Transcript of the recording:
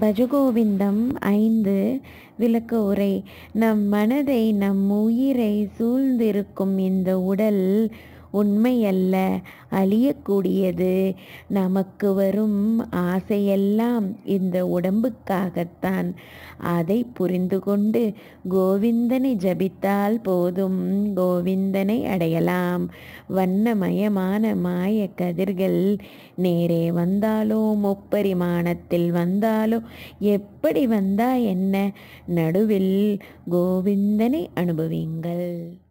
பஜகோவிந்தம் ஐந்து விளக்க உரை நம் மனதை நம் உயிரை சூழ்ந்திருக்கும் இந்த உடல் உண்மையல்ல அழியக்கூடியது நமக்கு வரும் ஆசையெல்லாம் இந்த உடம்புக்காகத்தான் அதை புரிந்து கொண்டு கோவிந்தனை ஜபித்தால் போதும் கோவிந்தனை அடையலாம் வண்ணமயமான மாய கதிர்கள் நேரே வந்தாலோ முப்பரிமாணத்தில் வந்தாலோ எப்படி வந்தா என்ன நடுவில் கோவிந்தனை அனுபவிங்கள்